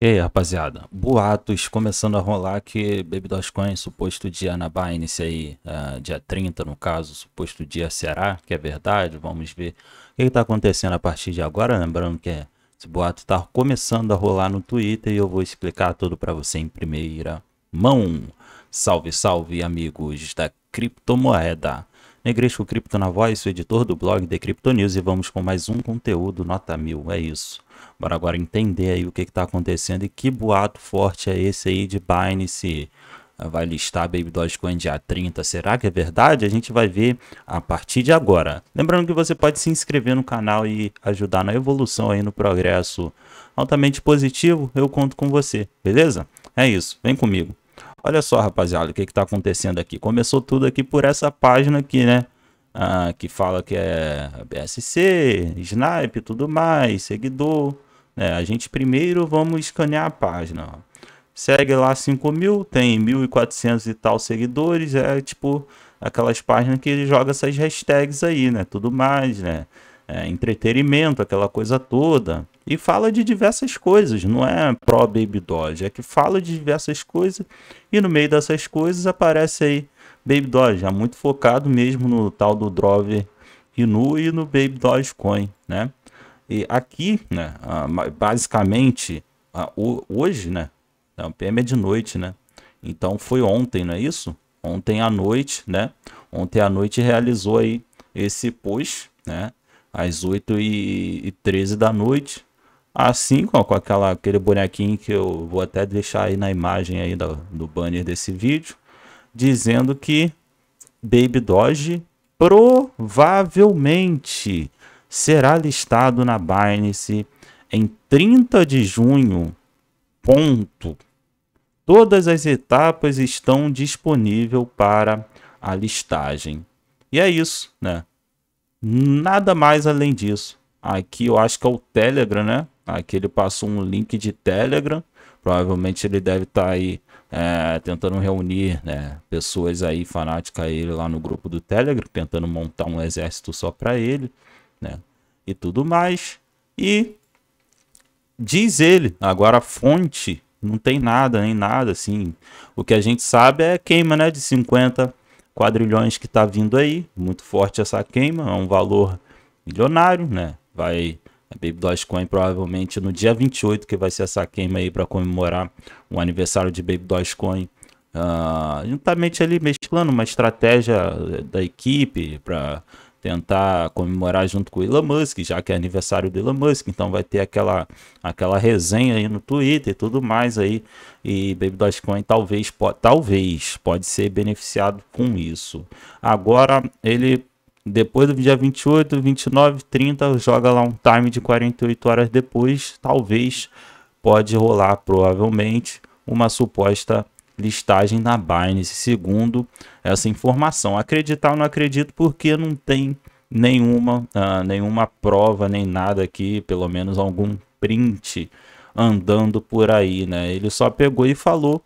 E aí, rapaziada, boatos começando a rolar que Baby Dogecoin, suposto dia na Binance aí, uh, dia 30 no caso, suposto dia será que é verdade? Vamos ver o que está acontecendo a partir de agora, lembrando que esse boato está começando a rolar no Twitter e eu vou explicar tudo para você em primeira mão. Salve, salve amigos da criptomoeda! Negresco Cripto na Voz, sou editor do blog The Crypto News e vamos com mais um conteúdo nota mil, é isso. Bora agora entender aí o que está acontecendo e que boato forte é esse aí de Binance ah, vai listar a Baby Dogecoin dia 30. Será que é verdade? A gente vai ver a partir de agora. Lembrando que você pode se inscrever no canal e ajudar na evolução aí no progresso altamente positivo. Eu conto com você, beleza? É isso, vem comigo. Olha só, rapaziada, o que está acontecendo aqui? Começou tudo aqui por essa página aqui, né? Ah, que fala que é BSC, Snipe, tudo mais, seguidor. É, A gente primeiro vamos escanear a página. Ó. Segue lá 5 mil, tem 1.400 e tal seguidores. É tipo aquelas páginas que joga essas hashtags aí, né? Tudo mais, né? é, entretenimento, aquela coisa toda. E fala de diversas coisas, não é pró Baby Doge, é que fala de diversas coisas e no meio dessas coisas aparece aí Baby Doge, já muito focado mesmo no tal do Drover Inu e no Baby Doge Coin, né? E aqui, né, basicamente, hoje, né, né, o PM é de noite, né? Então foi ontem, não é isso? Ontem à noite, né? Ontem à noite realizou aí esse post, né? às 8 e 13 da noite. Assim com, com aquela, aquele bonequinho que eu vou até deixar aí na imagem aí do, do banner desse vídeo, dizendo que Baby Doge provavelmente será listado na Binance em 30 de junho. Ponto. Todas as etapas estão disponíveis para a listagem. E é isso, né? Nada mais além disso. Aqui eu acho que é o Telegram, né? Aqui ele passou um link de Telegram. Provavelmente ele deve estar tá aí é, tentando reunir né, pessoas aí fanáticas ele lá no grupo do Telegram, tentando montar um exército só para ele, né? E tudo mais. E diz ele, agora a fonte não tem nada, nem nada assim. O que a gente sabe é queima, né, de 50 quadrilhões que está vindo aí, muito forte essa queima, é um valor milionário, né? Vai a Baby Dogecoin provavelmente no dia 28 que vai ser essa queima aí para comemorar o aniversário de Baby Dogecoin. Uh, juntamente ali mesclando uma estratégia eh, da equipe para tentar comemorar junto com o Elon Musk, já que é aniversário do Elon Musk, então vai ter aquela, aquela resenha aí no Twitter e tudo mais aí, e Baby Dogecoin talvez, po talvez pode ser beneficiado com isso. Agora ele depois do dia 28, 29, 30, joga lá um time de 48 horas depois, talvez pode rolar provavelmente uma suposta listagem na Binance, segundo essa informação. Acreditar ou não acredito porque não tem nenhuma, uh, nenhuma prova nem nada aqui, pelo menos algum print andando por aí, né? Ele só pegou e falou.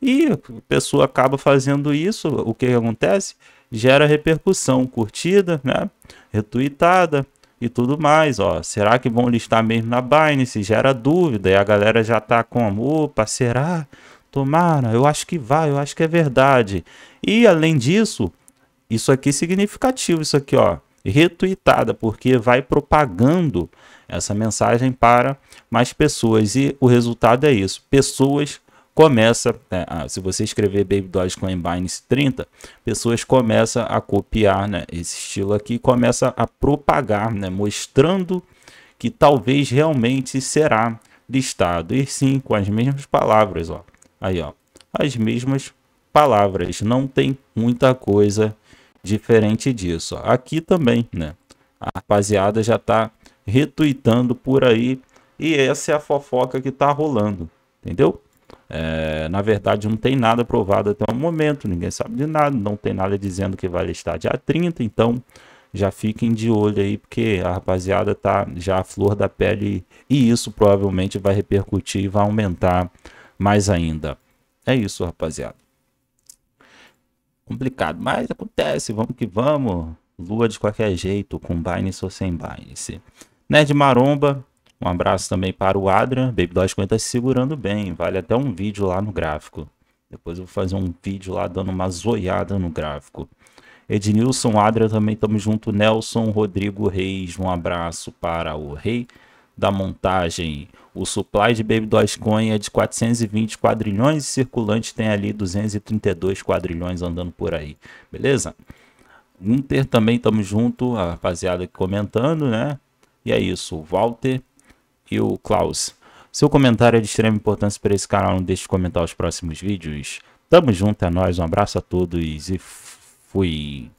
E a pessoa acaba fazendo isso, o que, que acontece? Gera repercussão, curtida, né? retuitada e tudo mais, ó. Será que vão listar mesmo na Binance? Gera dúvida e a galera já tá amor, opa, será? Tomara, eu acho que vai, eu acho que é verdade. E além disso, isso aqui é significativo, isso aqui, ó, retuitada, porque vai propagando essa mensagem para mais pessoas. E o resultado é isso: pessoas começa, é, se você escrever Baby Dogecoin Binance 30, pessoas começa a copiar né, esse estilo aqui, começa a propagar, né, mostrando que talvez realmente será listado, e sim com as mesmas palavras, ó. Aí, ó. As mesmas palavras. Não tem muita coisa diferente disso. Aqui também, né? A rapaziada já tá retuitando por aí e essa é a fofoca que tá rolando, entendeu? É, na verdade, não tem nada provado até o momento, ninguém sabe de nada, não tem nada dizendo que vai listar dia 30, então já fiquem de olho aí, porque a rapaziada tá já à flor da pele e isso provavelmente vai repercutir e vai aumentar mais ainda. É isso, rapaziada. Complicado, mas acontece, vamos que vamos. Lua de qualquer jeito, com Binance ou sem Binance. Nerd Maromba, um abraço também para o Adrian. Baby Dog 50 se segurando bem, vale até um vídeo lá no gráfico. Depois eu vou fazer um vídeo lá dando uma zoiada no gráfico. Ednilson, Adria também, tamo junto. Nelson, Rodrigo Reis, um abraço para o Rei da montagem. O supply de Baby Dogecoin é de 420 quadrilhões e circulante tem ali 232 quadrilhões andando por aí, beleza? Inter também estamos junto, a rapaziada comentando, né? E é isso, o Walter e o Klaus. Seu comentário é de extrema importância para esse canal, não deixe de comentar os próximos vídeos. Tamo junto, é nóis, um abraço a todos e fui!